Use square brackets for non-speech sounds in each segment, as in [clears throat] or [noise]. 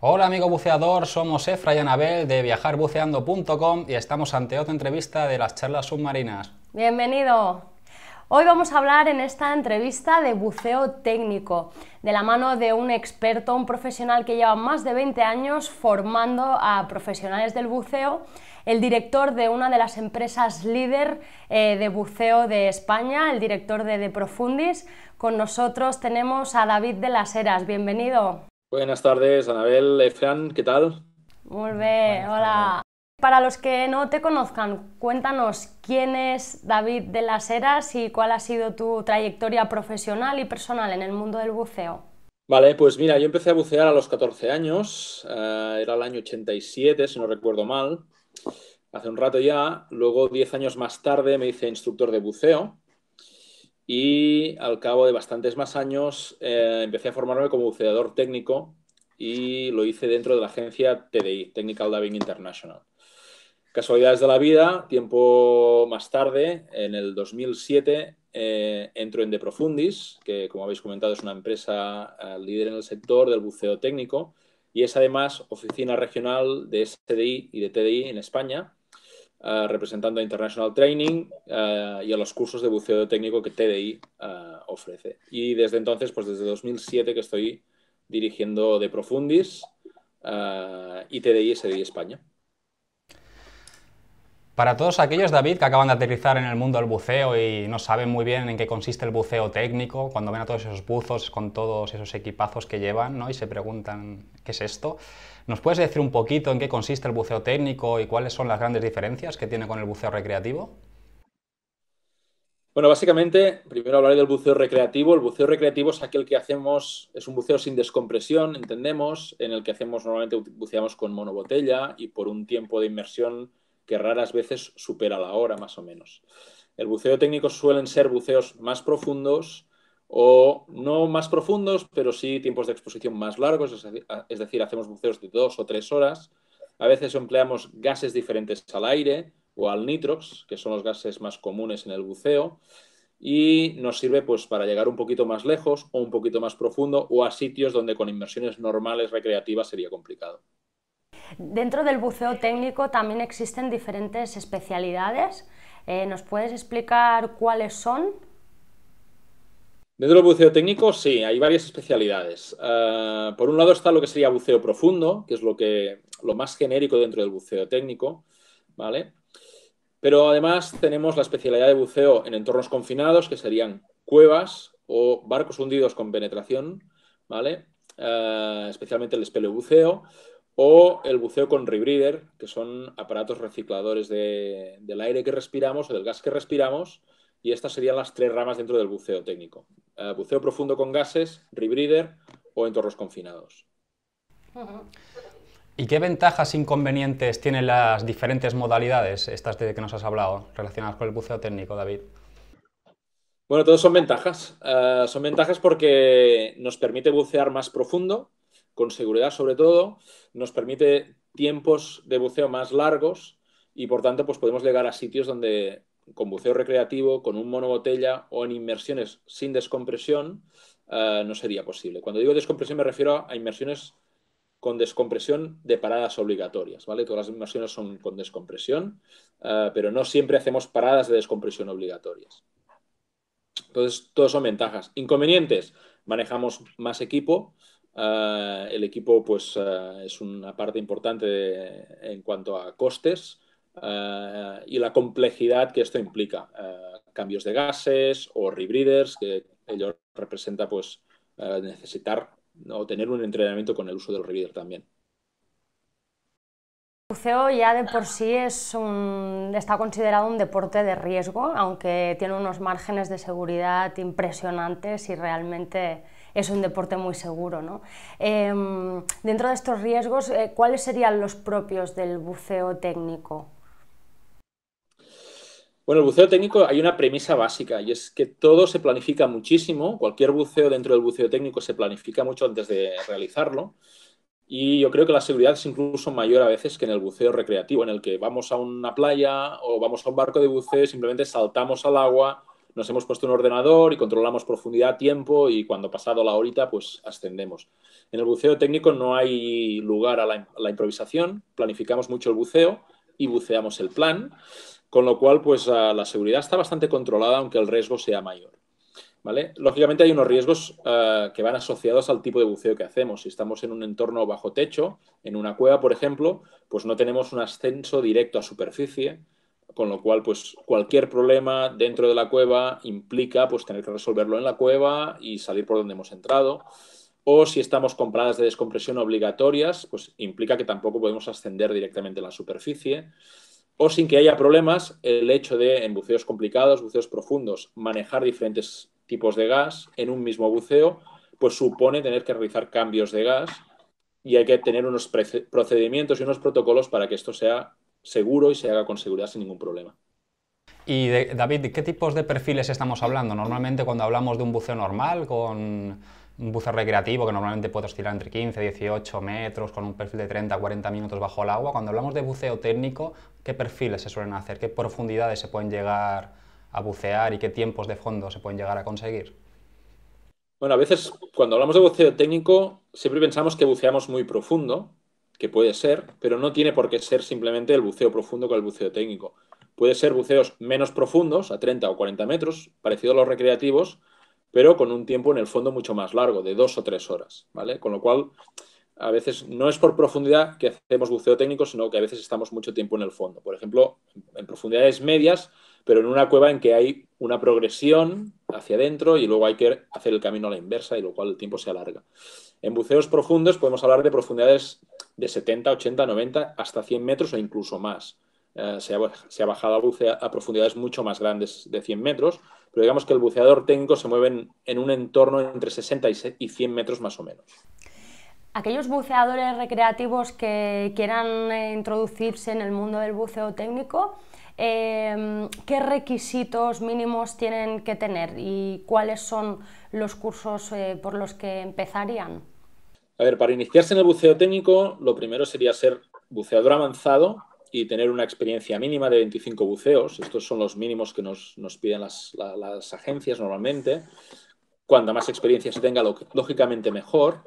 Hola amigo buceador, somos Efra y Anabel de viajarbuceando.com y estamos ante otra entrevista de las charlas submarinas. Bienvenido. Hoy vamos a hablar en esta entrevista de buceo técnico, de la mano de un experto, un profesional que lleva más de 20 años formando a profesionales del buceo, el director de una de las empresas líder eh, de buceo de España, el director de De Profundis. Con nosotros tenemos a David de las Heras. Bienvenido. Buenas tardes, Anabel, Efran, ¿qué tal? Muy bien, hola. Para los que no te conozcan, cuéntanos quién es David de las Heras y cuál ha sido tu trayectoria profesional y personal en el mundo del buceo. Vale, pues mira, yo empecé a bucear a los 14 años, eh, era el año 87, si no recuerdo mal, hace un rato ya. Luego, 10 años más tarde, me hice instructor de buceo y al cabo de bastantes más años eh, empecé a formarme como buceador técnico y lo hice dentro de la agencia TDI, Technical Diving International. Casualidades de la vida, tiempo más tarde, en el 2007, eh, entro en De Profundis, que como habéis comentado es una empresa eh, líder en el sector del buceo técnico y es además oficina regional de SDI y de TDI en España eh, representando a International Training eh, y a los cursos de buceo técnico que TDI eh, ofrece. Y desde entonces, pues desde 2007 que estoy dirigiendo de Profundis y TDI SDI España. Para todos aquellos, David, que acaban de aterrizar en el mundo del buceo y no saben muy bien en qué consiste el buceo técnico, cuando ven a todos esos buzos con todos esos equipazos que llevan ¿no? y se preguntan qué es esto, ¿nos puedes decir un poquito en qué consiste el buceo técnico y cuáles son las grandes diferencias que tiene con el buceo recreativo? Bueno, básicamente, primero hablaré del buceo recreativo. El buceo recreativo es aquel que hacemos, es un buceo sin descompresión, entendemos, en el que hacemos normalmente buceamos con monobotella y por un tiempo de inmersión que raras veces supera la hora más o menos. El buceo técnico suelen ser buceos más profundos o no más profundos, pero sí tiempos de exposición más largos, es decir, hacemos buceos de dos o tres horas. A veces empleamos gases diferentes al aire o al nitrox, que son los gases más comunes en el buceo, y nos sirve pues, para llegar un poquito más lejos o un poquito más profundo o a sitios donde con inversiones normales recreativas sería complicado. Dentro del buceo técnico también existen diferentes especialidades. Eh, ¿Nos puedes explicar cuáles son? Dentro del buceo técnico, sí, hay varias especialidades. Eh, por un lado está lo que sería buceo profundo, que es lo, que, lo más genérico dentro del buceo técnico, ¿vale? Pero además tenemos la especialidad de buceo en entornos confinados, que serían cuevas o barcos hundidos con penetración, ¿vale? Eh, especialmente el espeleobuceo, o el buceo con rebreather, que son aparatos recicladores del aire que respiramos o del gas que respiramos, y estas serían las tres ramas dentro del buceo técnico. Eh, buceo profundo con gases, rebreather o entornos confinados. ¿Y qué ventajas e inconvenientes tienen las diferentes modalidades, estas de que nos has hablado, relacionadas con el buceo técnico, David? Bueno, todos son ventajas. Eh, son ventajas porque nos permite bucear más profundo, con seguridad sobre todo, nos permite tiempos de buceo más largos y por tanto pues podemos llegar a sitios donde con buceo recreativo, con un monobotella o en inmersiones sin descompresión eh, no sería posible. Cuando digo descompresión me refiero a inmersiones con descompresión de paradas obligatorias, ¿vale? Todas las inmersiones son con descompresión, eh, pero no siempre hacemos paradas de descompresión obligatorias. Entonces, todos son ventajas. Inconvenientes, manejamos más equipo, Ah, el equipo pues, ah, es una parte importante en cuanto a costes ah, y la complejidad que esto implica. cambios de gases o rebreeders, que ello representa pues, necesitar o tener un entrenamiento con el uso del rebreeder también. El buceo ya de por sí es un, está considerado un deporte de riesgo, aunque tiene unos márgenes de seguridad impresionantes y realmente es un deporte muy seguro. Em, dentro de estos riesgos, eh, ¿cuáles serían los propios del buceo técnico? Bueno, el buceo técnico hay una premisa básica y es que todo se planifica muchísimo, cualquier buceo dentro del buceo técnico se planifica mucho antes de realizarlo y yo creo que la seguridad es incluso mayor a veces que en el buceo recreativo, en el que vamos a una playa o vamos a un barco de buceo, simplemente saltamos al agua, nos hemos puesto un ordenador y controlamos profundidad, tiempo y cuando ha pasado la horita, pues ascendemos. En el buceo técnico no hay lugar a la, improvisación, planificamos mucho el buceo y buceamos el plan, con lo cual, pues la seguridad está bastante controlada, aunque el riesgo sea mayor. ¿Vale? Lógicamente hay unos riesgos eh, que van asociados al tipo de buceo que hacemos. Si estamos en un entorno bajo techo, en una cueva, por ejemplo, pues no tenemos un ascenso directo a superficie, con lo cual pues cualquier problema dentro de la cueva implica pues tener que resolverlo en la cueva y salir por donde hemos entrado o si estamos con pradas de descompresión obligatorias pues implica que tampoco podemos ascender directamente a la superficie o sin que haya problemas el hecho de en buceos complicados buceos profundos manejar diferentes tipos de gas en un mismo buceo pues supone tener que realizar cambios de gas y hay que tener unos procedimientos y unos protocolos para que esto sea seguro y se haga con seguridad sin ningún problema. Y David, ¿qué tipos de perfiles estamos hablando? Normalmente cuando hablamos de un buceo normal, con un buceo recreativo que normalmente puede oscilar entre 15, 18 metros, con un perfil de 30, 40 minutos bajo el agua, cuando hablamos de buceo técnico, ¿qué perfiles se suelen hacer? ¿Qué profundidades se pueden llegar a bucear y qué tiempos de fondo se pueden llegar a conseguir? Bueno, a veces cuando hablamos de buceo técnico siempre pensamos que buceamos muy profundo, que puede ser, pero no tiene por qué ser simplemente el buceo profundo con el buceo técnico. Puede ser buceos menos profundos, a 30 o 40 metros, parecido a los recreativos, pero con un tiempo en el fondo mucho más largo, de dos o tres horas, ¿vale? Con lo cual, a veces no es por profundidad que hacemos buceo técnico, sino que a veces estamos mucho tiempo en el fondo. Por ejemplo, en profundidades medias, pero en una cueva en que hay una progresión hacia adentro y luego hay que hacer el camino a la inversa y lo cual el tiempo se alarga. En buceos profundos podemos hablar de profundidades de 70, 80, 90, hasta 100 metros o incluso más. Eh, se, ha, bajado a, a, profundidades mucho más grandes de 100 metros, pero digamos que el buceador técnico se mueve en, un entorno entre 60 y 100 metros más o menos. Aquellos buceadores recreativos que quieran eh, introducirse en el mundo del buceo técnico, eh, ¿qué requisitos mínimos tienen que tener y cuáles son los cursos eh, por los que empezarían? A ver, para iniciarse en el buceo técnico, lo primero sería ser buceador avanzado y tener una experiencia mínima de 25 buceos. Estos son los mínimos que nos, piden las, agencias normalmente. Cuanta más experiencia se tenga, lógicamente mejor.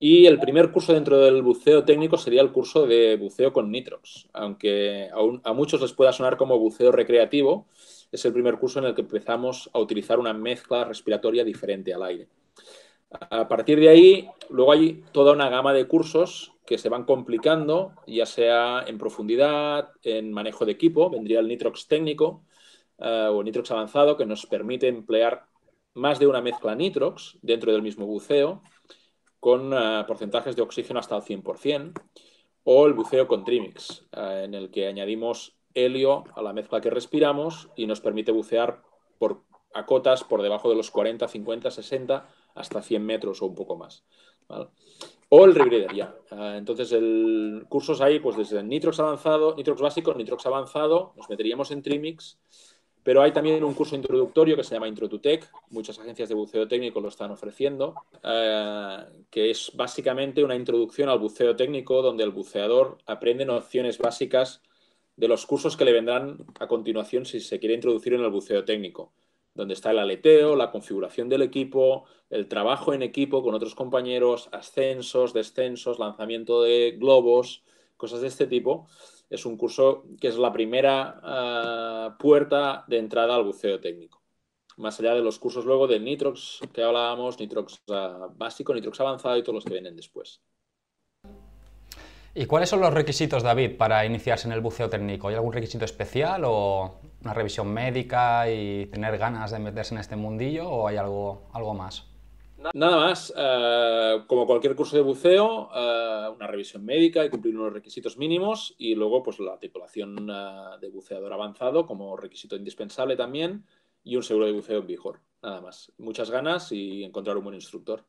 Y el primer curso dentro del buceo técnico sería el curso de buceo con nitrox, aunque a muchos les pueda sonar como buceo recreativo, es el primer curso en el que empezamos a utilizar una mezcla respiratoria diferente al aire. A partir de ahí, luego hay toda una gama de cursos que se van complicando, ya sea en profundidad, en manejo de equipo, vendría el nitrox técnico eh, o el nitrox avanzado, que nos permite emplear más de una mezcla nitrox dentro del mismo buceo, con eh, porcentajes de oxígeno hasta el 100%, o el buceo con trimix, eh, en el que añadimos helio a la mezcla que respiramos y nos permite bucear por, a cotas por debajo de los 40, 50, 60 hasta 100 metros o un poco más. O el ya. Ah, entonces, el cursos ahí pues, desde nitrox avanzado, nitrox básico, nitrox avanzado, nos meteríamos en Trimix, pero hay también un curso introductorio que se llama Intro to Tech, muchas agencias de buceo técnico lo están ofreciendo, ah, que es básicamente una introducción al buceo técnico donde el buceador aprende nociones básicas de los cursos que le vendrán a continuación si se quiere introducir en el buceo técnico, donde está el aleteo, la configuración del equipo, el trabajo en equipo con otros compañeros, ascensos, descensos, lanzamiento de globos, cosas de este tipo. Es un curso que es la primera ah, puerta de entrada al buceo técnico. Más allá de los cursos luego de Nitrox que hablábamos, Nitrox ah, básico, Nitrox avanzado y todos los que vienen después. ¿Y cuáles son los requisitos, David, para iniciarse en el buceo técnico? ¿Hay algún requisito especial o una revisión médica y tener ganas de meterse en este mundillo o hay algo, algo más? Nada más, eh, como cualquier curso de buceo, eh, una revisión médica y cumplir unos requisitos mínimos y luego pues la titulación eh, de buceador avanzado como requisito indispensable también y un seguro de buceo en vigor, nada más. Muchas ganas y encontrar un buen instructor.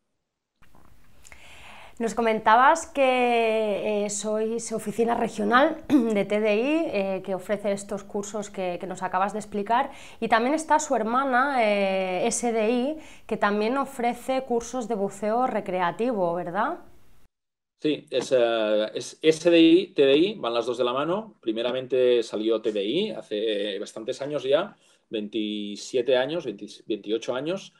Nos comentabas que eh, sois oficina regional [clears throat] de TDI, eh, que ofrece estos cursos que, nos acabas de explicar, y también está su hermana eh, SDI, que también ofrece cursos de buceo recreativo, ¿verdad? Sí, es, SDI, TDI, van las dos de la mano. Primeramente salió TDI hace bastantes años ya, 27 años, 28 años,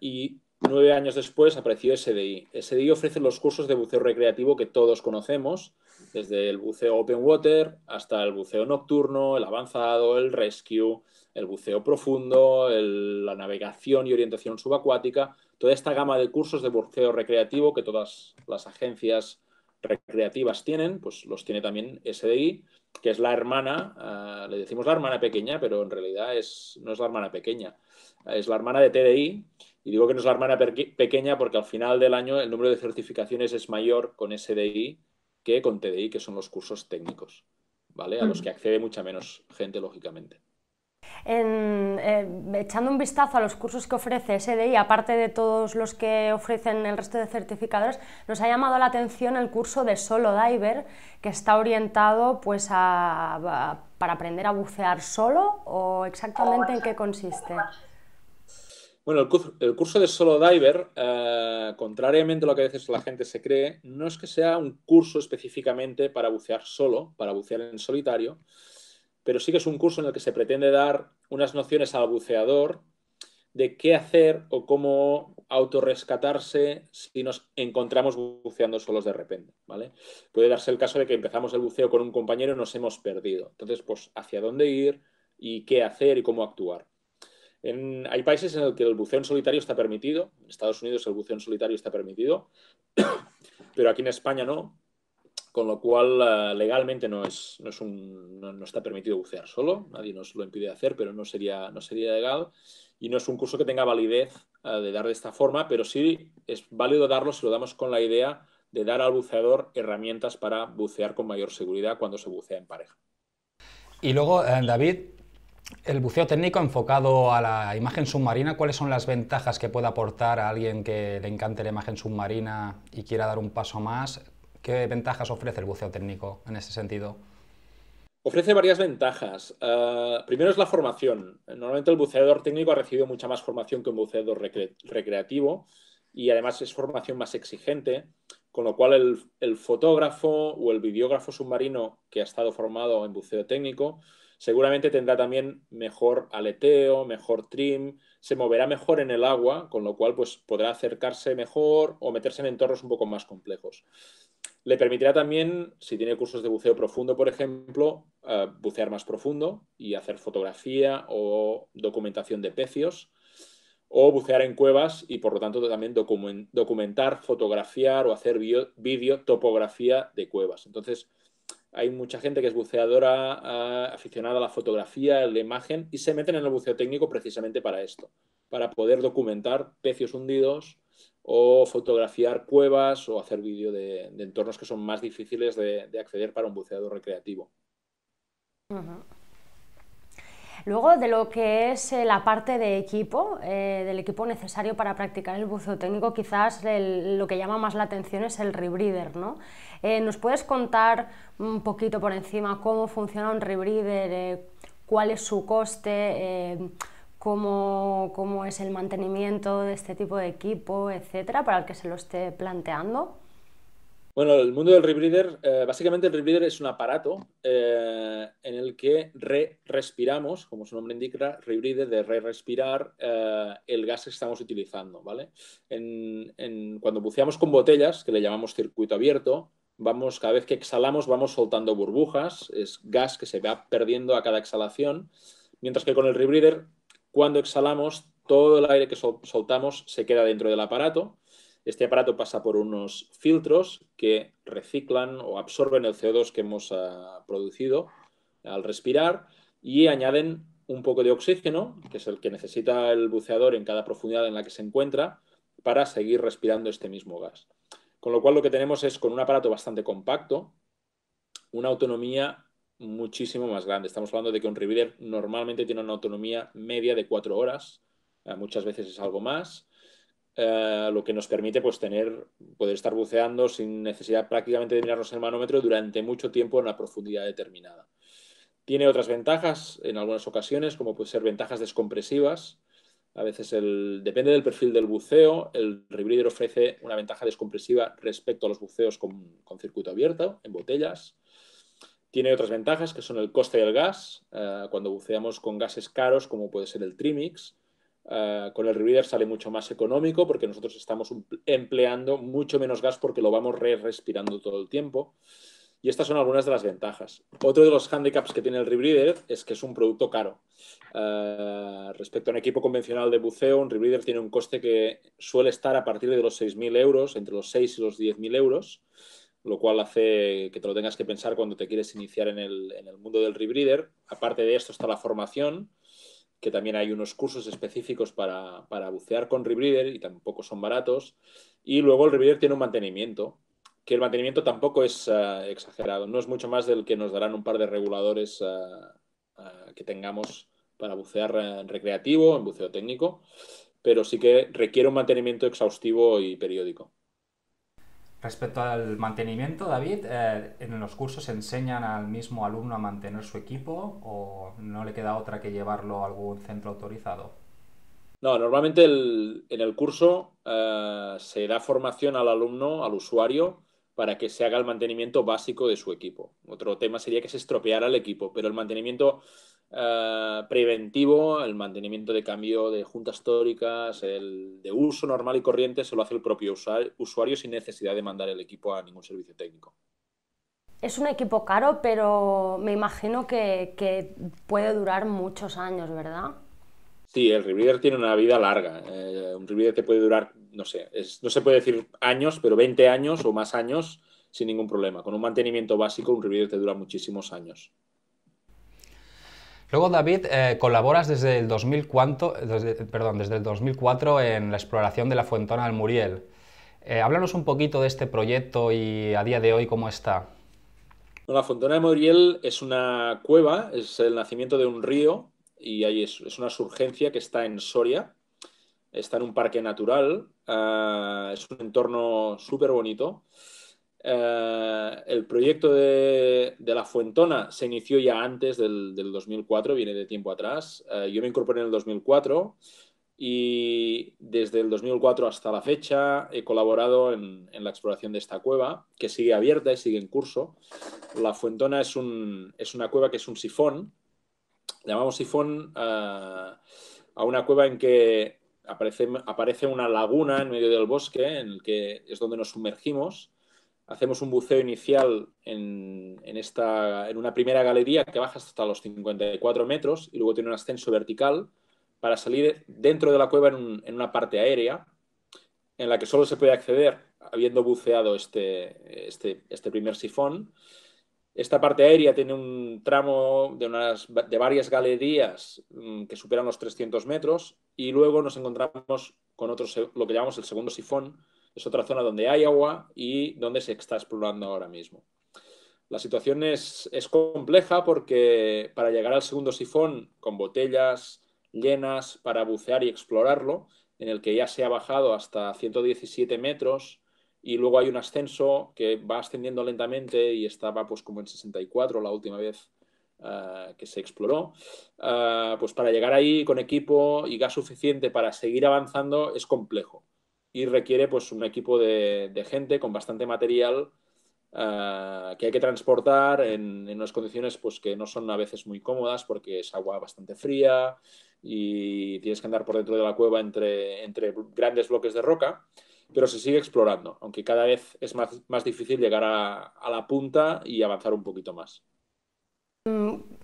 y Nueve años después apareció SDI. SDI ofrece los cursos de buceo recreativo que todos conocemos, desde el buceo open water hasta el buceo nocturno, el avanzado, el rescue, el buceo profundo, la navegación y orientación subacuática, toda esta gama de cursos de buceo recreativo que todas las agencias recreativas tienen, pues los tiene también SDI, que es la hermana, ah, le decimos la hermana pequeña, pero en realidad es, no es la hermana pequeña, es la hermana de TDI y digo que no es la hermana pequeña porque al final del año el número de certificaciones es mayor con SDI que con TDI, que son los cursos técnicos, ¿vale? A los que accede mucha menos gente, lógicamente. Eh, echando un vistazo a los cursos que ofrece SDI, aparte de todos los que ofrecen el resto de certificadores, nos ha llamado la atención el curso de Solo Diver, que está orientado pues, para aprender a bucear solo o exactamente en qué consiste. Bueno, el curso, de Solo Diver, eh, contrariamente a lo que a veces la gente se cree, no es que sea un curso específicamente para bucear solo, para bucear en solitario, pero sí que es un curso en el que se pretende dar unas nociones al buceador de qué hacer o cómo autorrescatarse si nos encontramos buceando solos de repente, ¿vale? Puede darse el caso de que empezamos el buceo con un compañero y nos hemos perdido. Entonces, pues, hacia dónde ir y qué hacer y cómo actuar hay países en los que el buceo solitario está permitido, en Estados Unidos el buceo solitario está permitido, [coughs] pero aquí en España no, con lo cual eh, legalmente no, no, está permitido bucear solo, nadie nos lo impide hacer, pero no sería, no sería legal y no es un curso que tenga validez eh, de dar de esta forma, pero sí es válido darlo si lo damos con la idea de dar al buceador herramientas para bucear con mayor seguridad cuando se bucea en pareja. Y luego, eh, David, el buceo técnico enfocado a la imagen submarina, ¿cuáles son las ventajas que puede aportar a alguien que le encante la imagen submarina y quiera dar un paso más? ¿Qué ventajas ofrece el buceo técnico en ese sentido? Ofrece varias ventajas. Eh, primero es la formación. Normalmente el buceador técnico ha recibido mucha más formación que un buceador recreativo y además es formación más exigente, con lo cual el fotógrafo o el videógrafo submarino que ha estado formado en buceo técnico seguramente tendrá también mejor aleteo, mejor trim, se moverá mejor en el agua, con lo cual pues, podrá acercarse mejor o meterse en entornos un poco más complejos. Le permitirá también, si tiene cursos de buceo profundo, por ejemplo, eh, bucear más profundo y hacer fotografía o documentación de pecios, o bucear en cuevas y, por lo tanto, también documentar, fotografiar o hacer vídeo topografía de cuevas. Entonces, hay mucha gente que es buceadora, ah, aficionada a la fotografía, a la imagen, y se meten en el buceo técnico precisamente para esto, para poder documentar pecios hundidos o fotografiar cuevas o hacer vídeo de, entornos que son más difíciles de, acceder para un buceador recreativo. Luego, de lo que es eh, la parte de equipo, eh, del equipo necesario para practicar el buzo técnico, quizás lo que llama más la atención es el rebreather, ¿no? Eh, ¿Nos puedes contar un poquito por encima cómo funciona un rebreather, cuál es su coste, cómo, cómo es el mantenimiento de este tipo de equipo, etcétera, para el que se lo esté planteando? Bueno, el mundo del rebreather, eh, básicamente el rebreather es un aparato eh, en el que re respiramos, como su nombre indica, rebreather de re respirar eh, el gas que estamos utilizando, ¿vale? cuando buceamos con botellas, que le llamamos circuito abierto, vamos, cada vez que exhalamos vamos soltando burbujas, es gas que se va perdiendo a cada exhalación, mientras que con el rebreather, cuando exhalamos, todo el aire que soltamos se queda dentro del aparato este aparato pasa por unos filtros que reciclan o absorben el CO2 que hemos ah, producido al respirar y añaden un poco de oxígeno, que es el que necesita el buceador en cada profundidad en la que se encuentra, para seguir respirando este mismo gas. Con lo cual lo que tenemos es con un aparato bastante compacto, una autonomía muchísimo más grande. Estamos hablando de que un rebreather normalmente tiene una autonomía media de cuatro horas, ah, muchas veces es algo más, eh, lo que nos permite pues, tener, poder estar buceando sin necesidad prácticamente de mirarnos el manómetro durante mucho tiempo en una profundidad determinada. Tiene otras ventajas en algunas ocasiones, como puede ser ventajas descompresivas. A veces depende del perfil del buceo, el rebreather ofrece una ventaja descompresiva respecto a los buceos con, circuito abierto, en botellas. Tiene otras ventajas que son el coste del gas. Eh, cuando buceamos con gases caros, como puede ser el Trimix, eh, con el Reader sale mucho más económico porque nosotros estamos empleando mucho menos gas porque lo vamos re respirando todo el tiempo. Y estas son algunas de las ventajas. Otro de los handicaps que tiene el Rebreather es que es un producto caro. Eh, respecto a un equipo convencional de buceo, un Rebreather tiene un coste que suele estar a partir de los 6.000 euros, entre los 6 y los 10.000 euros, lo cual hace que te lo tengas que pensar cuando te quieres iniciar en el, mundo del Rebreather. Aparte de esto está la formación, que también hay unos cursos específicos para, bucear con rebreather y tampoco son baratos. Y luego el rebreather tiene un mantenimiento, que el mantenimiento tampoco es eh, exagerado, no es mucho más del que nos darán un par de reguladores eh, eh, que tengamos para bucear en recreativo, en buceo técnico, pero sí que requiere un mantenimiento exhaustivo y periódico. Respecto al mantenimiento, David, eh, ¿en los cursos enseñan al mismo alumno a mantener su equipo o no le queda otra que llevarlo a algún centro autorizado? No, normalmente en el curso eh, se da formación al alumno, al usuario, para que se haga el mantenimiento básico de su equipo. Otro tema sería que se estropeara el equipo, pero el mantenimiento eh, preventivo, el mantenimiento de cambio de juntas tóricas, el de uso normal y corriente se lo hace el propio usuario, sin necesidad de mandar el equipo a ningún servicio técnico. Es un equipo caro, pero me imagino que, puede durar muchos años, ¿verdad? Sí, el rebreather tiene una vida larga. Eh, un rebreather te puede durar, no sé, no se puede decir años, pero 20 años o más años sin ningún problema. Con un mantenimiento básico, un rebreather te dura muchísimos años. Luego, David, eh, colaboras desde el, perdón, desde el 2004 en la exploración de la Fuentona del Muriel. Eh, háblanos un poquito de este proyecto y a día de hoy cómo está. la Fuentona del Muriel es una cueva, es el nacimiento de un río y ahí es, una surgencia que está en Soria, está en un parque natural, ah, es un entorno súper bonito eh, el proyecto de, La Fuentona se inició ya antes del, 2004, viene de tiempo atrás. Eh, yo me incorporé en el 2004 y desde el 2004 hasta la fecha he colaborado en, la exploración de esta cueva, que sigue abierta y sigue en curso. La Fuentona es, una cueva que es un sifón. Llamamos sifón eh, a una cueva en que aparece, aparece una laguna en medio del bosque, en el que es donde nos sumergimos hacemos un buceo inicial en, en, una primera galería que baja hasta los 54 metros y luego tiene un ascenso vertical para salir dentro de la cueva en, una parte aérea en la que solo se puede acceder habiendo buceado este, este, este primer sifón. Esta parte aérea tiene un tramo de, de varias galerías mm, que superan los 300 metros y luego nos encontramos con lo que llamamos el segundo sifón, es otra zona donde hay agua y donde se está explorando ahora mismo. La situación es, compleja porque para llegar al segundo sifón con botellas llenas para bucear y explorarlo, en el que ya se ha bajado hasta 117 metros y luego hay un ascenso que va ascendiendo lentamente y estaba pues como en 64 la última vez eh, que se exploró, eh, pues para llegar ahí con equipo y gas suficiente para seguir avanzando es complejo y requiere pues un equipo de, gente con bastante material eh, que hay que transportar en, unas condiciones pues que no son a veces muy cómodas porque es agua bastante fría y tienes que andar por dentro de la cueva entre, entre grandes bloques de roca, pero se sigue explorando, aunque cada vez es más, difícil llegar a, la punta y avanzar un poquito más.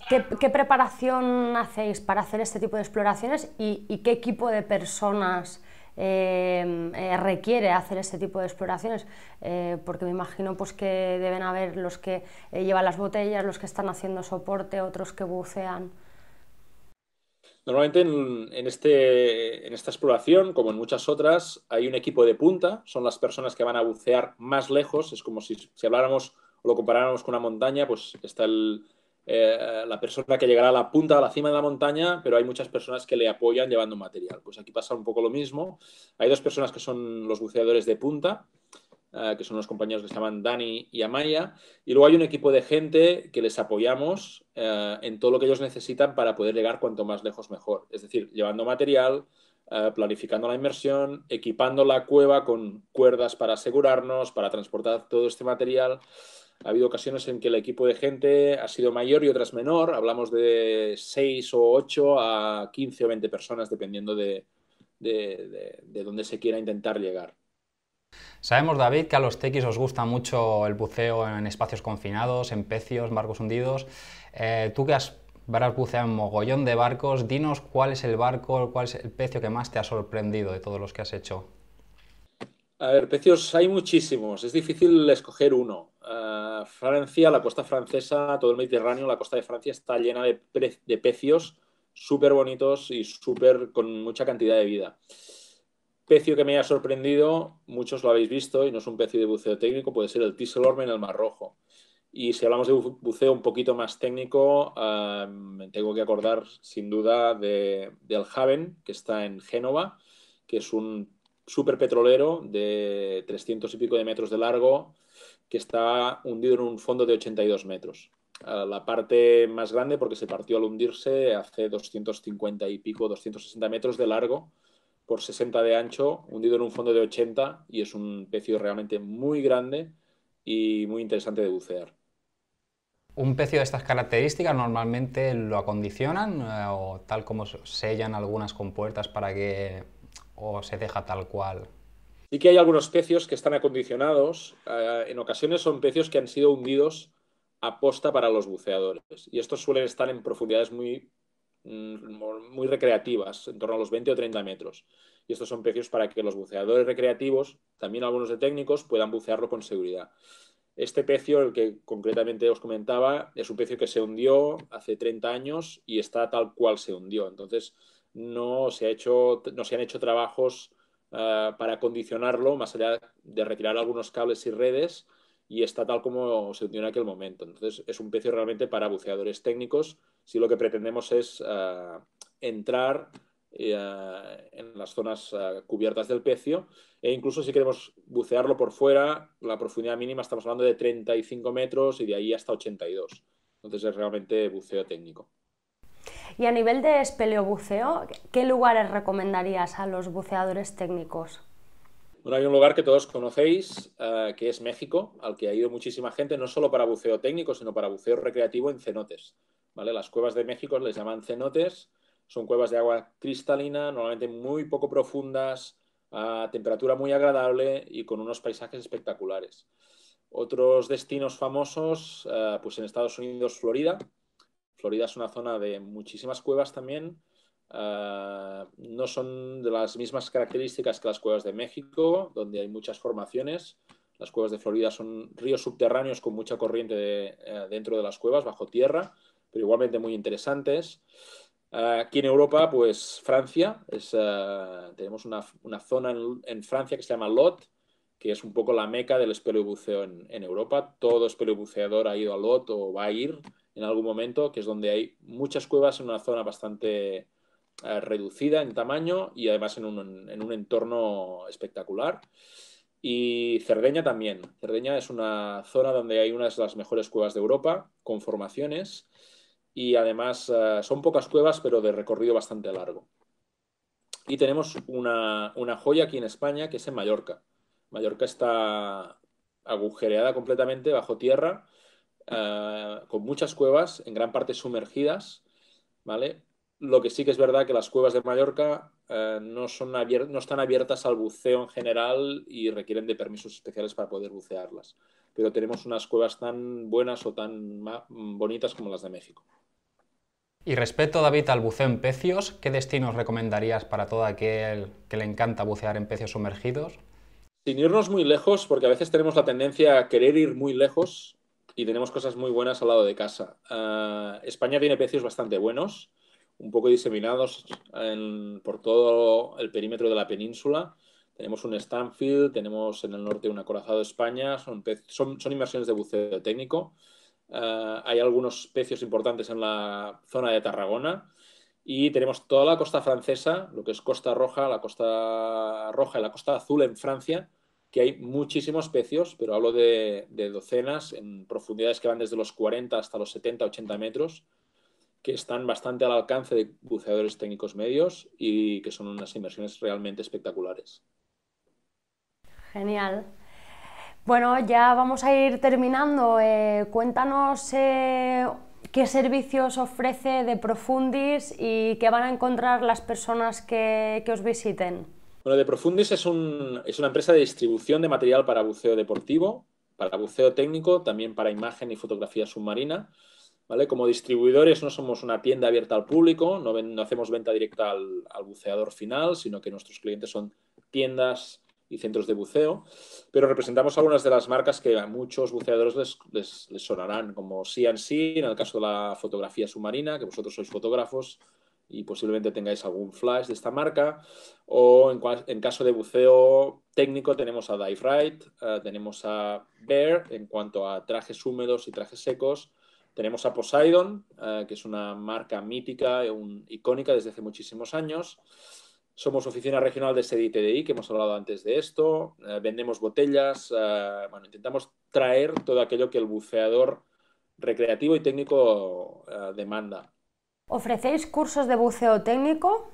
¿Qué, preparación hacéis para hacer este tipo de exploraciones y qué equipo de personas Em, eh, requiere hacer este tipo de exploraciones, eh, porque me imagino pues, que deben haber los que eh, llevan las botellas, los que están haciendo soporte, otros que bucean. Normalmente este, en, esta exploración, como en muchas otras, hay un equipo de punta, son las personas que van a bucear más lejos, es como si, si habláramos o lo comparáramos con una montaña, pues está el, eh, la persona que llegará a la punta, a la cima de la montaña, pero hay muchas personas que le apoyan llevando material. Pues aquí pasa un poco lo mismo. Hay dos personas que son los buceadores de punta, eh, que son los compañeros que se llaman Dani y Amaya, y luego hay un equipo de gente que les apoyamos eh, en todo lo que ellos necesitan para poder llegar cuanto más lejos mejor. Es decir, llevando material, planificando la inmersión, equipando la cueva con cuerdas para asegurarnos, para transportar todo este material. Ha habido ocasiones en que el equipo de gente ha sido mayor y otras menor. Hablamos de 6 o 8 a 15 o 20 personas, dependiendo de, dónde se quiera intentar llegar. Sabemos, David, que a los tequis os gusta mucho el buceo en espacios confinados, en pecios, barcos hundidos. Eh, tú que has, buceado en mogollón de barcos, dinos cuál es el barco, cuál es el pecio que más te ha sorprendido de todos los que has hecho. A ver, pecios hay muchísimos, es difícil escoger uno. Eh, Francia, la costa francesa, todo el Mediterráneo, la costa de Francia está llena de, pecios súper bonitos y súper con mucha cantidad de vida. Pecio que me haya sorprendido, muchos lo habéis visto y no es un pecio de buceo técnico, puede ser el tiselorme en el Mar Rojo. Y si hablamos de buceo un poquito más técnico, eh, me tengo que acordar sin duda de, del Haven, que está en Génova, que es un súper petrolero de 300 y pico de metros de largo, que está hundido en un fondo de 82 metros. La parte más grande, porque se partió al hundirse, hace 250 y pico, 260 metros de largo por 60 de ancho, hundido en un fondo de 80 y es un pecio realmente muy grande y muy interesante de bucear. ¿Un pecio de estas características normalmente lo acondicionan eh, o tal como sellan algunas compuertas para que o se deja tal cual? Y que hay algunos pecios que están acondicionados, eh, en ocasiones son pecios que han sido hundidos a posta para los buceadores. Y estos suelen estar en profundidades muy, mm, muy recreativas, en torno a los 20 o 30 metros. Y estos son pecios para que los buceadores recreativos, también algunos de técnicos, puedan bucearlo con seguridad. Este pecio, el que concretamente os comentaba, es un pecio que se hundió hace 30 años y está tal cual se hundió. Entonces, no se, ha hecho, no se han hecho trabajos eh, para condicionarlo, más allá de retirar algunos cables y redes, y está tal como se dio en aquel momento. Entonces, es un pecio realmente para buceadores técnicos si lo que pretendemos es eh, entrar eh, en las zonas cubiertas del pecio. E incluso si queremos bucearlo por fuera, la profundidad mínima estamos hablando de 35 metros y de ahí hasta 82. Entonces es realmente buceo técnico. Y a nivel de espeleobuceo, ¿qué lugares recomendarías a los buceadores técnicos? Bueno, hay un lugar que todos conocéis, eh, que es México, al que ha ido muchísima gente, no solo para buceo técnico, sino para buceo recreativo en cenotes. ¿vale? Las cuevas de México les llaman cenotes, son cuevas de agua cristalina, normalmente muy poco profundas, a temperatura muy agradable y con unos paisajes espectaculares. Otros destinos famosos, eh, pues en Estados Unidos, Florida, Florida es una zona de muchísimas cuevas también. Eh, no son de las mismas características que las cuevas de México, donde hay muchas formaciones. Las cuevas de Florida son ríos subterráneos con mucha corriente eh, dentro de las cuevas, bajo tierra, pero igualmente muy interesantes. Eh, aquí en Europa, pues Francia, tenemos una, zona en, Francia que se llama Lot, que es un poco la meca del espeleobuceo en, en Europa. Todo espeleobuceador ha ido a Lot o va a ir en algún momento, que es donde hay muchas cuevas en una zona bastante eh, reducida en tamaño y además en un, entorno espectacular. Y Cerdeña también. Cerdeña es una zona donde hay unas de las mejores cuevas de Europa, con formaciones, y además eh, son pocas cuevas, pero de recorrido bastante largo. Y tenemos una, una joya aquí en España, que es en Mallorca. Mallorca está agujereada completamente bajo tierra eh, con muchas cuevas, en gran parte sumergidas, ¿vale? Lo que sí que es verdad que las cuevas de Mallorca eh, no, son no están abiertas al buceo en general y requieren de permisos especiales para poder bucearlas. Pero tenemos unas cuevas tan buenas o tan bonitas como las de México. Y respecto, David, al buceo en pecios, ¿qué destinos recomendarías para todo aquel que le encanta bucear en pecios sumergidos? Sin irnos muy lejos, porque a veces tenemos la tendencia a querer ir muy lejos, y tenemos cosas muy buenas al lado de casa. Ah, España tiene precios bastante buenos, un poco diseminados por todo el perímetro de la península. Tenemos un Stanfield, tenemos en el norte un acorazado de España, son, son, inversiones de buceo técnico. Ah, hay algunos pecios importantes en la zona de Tarragona y tenemos toda la costa francesa, lo que es Costa Roja, la Costa Roja y la Costa Azul en Francia, que hay muchísimos pecios, pero hablo de, docenas, en profundidades que van desde los 40 hasta los 70, 80 metros, que están bastante al alcance de buceadores técnicos medios y que son unas inversiones realmente espectaculares. Genial. Bueno, ya vamos a ir terminando. Eh, cuéntanos eh, qué servicios ofrece de Profundis y qué van a encontrar las personas que os visiten. Bueno, De Profundis es, una empresa de distribución de material para buceo deportivo, para buceo técnico, también para imagen y fotografía submarina. Como distribuidores no somos una tienda abierta al público, no, hacemos venta directa al, buceador final, sino que nuestros clientes son tiendas y centros de buceo, pero representamos algunas de las marcas que a muchos buceadores les, les sonarán, como CNC, en el caso de la fotografía submarina, que vosotros sois fotógrafos, y posiblemente tengáis algún flash de esta marca. O en, caso de buceo técnico tenemos a Dive Right, eh, tenemos a Bear en cuanto a trajes húmedos y trajes secos. Tenemos a Poseidon, eh, que es una marca mítica, icónica desde hace muchísimos años. Somos oficina regional de sedi TDI, que hemos hablado antes de esto. Eh, vendemos botellas. bueno, intentamos traer todo aquello que el buceador recreativo y técnico demanda. ¿Ofrecéis cursos de buceo técnico?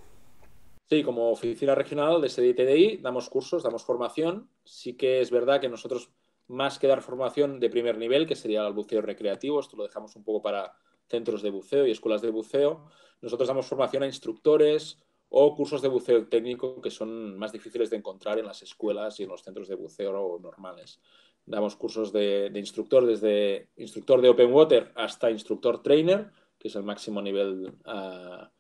Sí, como oficina regional de TDI damos cursos, damos formación. Sí que es verdad que nosotros, más que dar formación de primer nivel, que sería el buceo recreativo, esto lo dejamos un poco para centros de buceo y escuelas de buceo, nosotros damos formación a instructores o cursos de buceo técnico que son más difíciles de encontrar en las escuelas y en los centros de buceo normales. Damos cursos de instructor, desde instructor de open water hasta instructor trainer, que es el máximo nivel ah,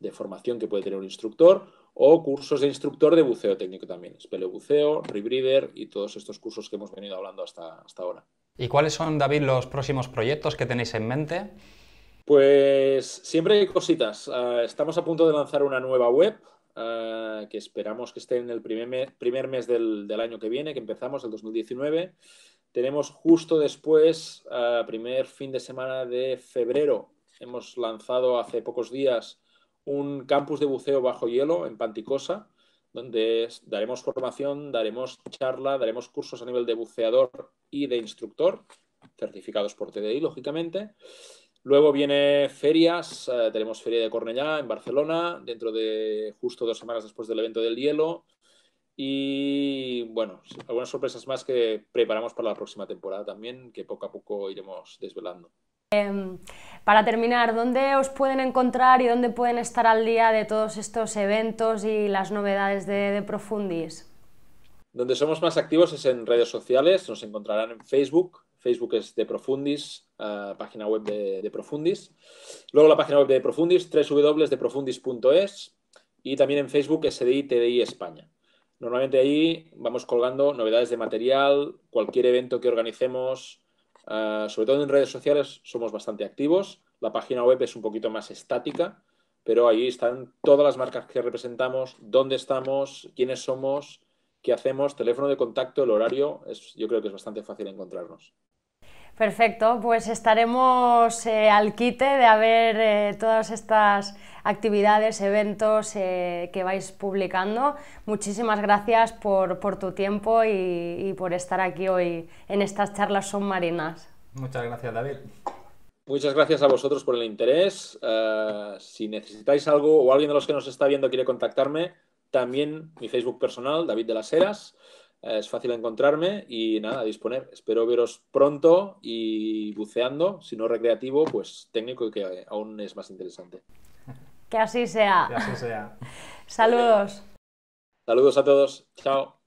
de formación que puede tener un instructor, o cursos de instructor de buceo técnico también, espeleobuceo, rebreather y todos estos cursos que hemos venido hablando hasta, hasta ahora. ¿Y cuáles son, David, los próximos proyectos que tenéis en mente? Pues siempre hay cositas. Ah, estamos a punto de lanzar una nueva web ah, que esperamos que esté en el primer, primer mes del, año que viene, que empezamos el 2019. Tenemos justo después, primer fin de semana de febrero, hemos lanzado hace pocos días un campus de buceo bajo hielo en Panticosa, donde daremos formación, daremos charla, daremos cursos a nivel de buceador y de instructor, certificados por TDI, lógicamente. Luego viene ferias, eh, tenemos Feria de Cornellá en Barcelona, dentro de justo dos semanas después del evento del hielo. Y bueno, algunas sorpresas más que preparamos para la próxima temporada también, que poco a poco iremos desvelando. Em, para terminar, ¿dónde os pueden encontrar y dónde pueden estar al día de todos estos eventos y las novedades de, Profundis? Donde somos más activos es en redes sociales, nos encontrarán en Facebook, Facebook es de Profundis, eh, página web de, de, Profundis. Luego la página web de Profundis, www.deprofundis.es y también en Facebook SDI TDI España. Normalmente ahí vamos colgando novedades de material, cualquier evento que organicemos, eh, sobre todo en redes sociales somos bastante activos. La página web es un poquito más estática, pero ahí están todas las marcas que representamos, dónde estamos, quiénes somos, qué hacemos, teléfono de contacto, el horario. Es, yo creo que es bastante fácil encontrarnos. Perfecto, pues estaremos eh, al quite de haber eh, todas estas actividades, eventos eh, que vais publicando. Muchísimas gracias por, tu tiempo y, por estar aquí hoy en estas charlas submarinas. Muchas gracias, David. Muchas gracias a vosotros por el interés. si necesitáis algo o alguien de los que nos está viendo quiere contactarme, también mi Facebook personal, David de las Heras. Es fácil encontrarme y nada, a disponer. Espero veros pronto y buceando, si no recreativo, pues técnico y que aún es más interesante. Que así sea. Que así sea. [laughs] Saludos. Saludos a todos. Chao.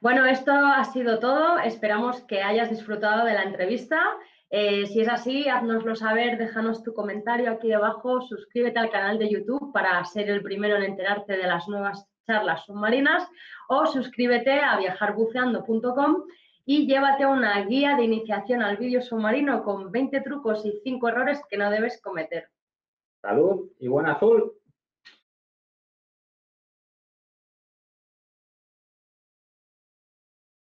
Bueno, esto ha sido todo. Esperamos que hayas disfrutado de la entrevista. Eh, si es así, haznoslo saber, déjanos tu comentario aquí abajo. suscríbete al canal de YouTube para ser el primero en enterarte de las nuevas charlas submarinas o suscríbete a viajarbuceando.com y llévate una guía de iniciación al vídeo submarino con 20 trucos y 5 errores que no debes cometer. Salud y buen azul.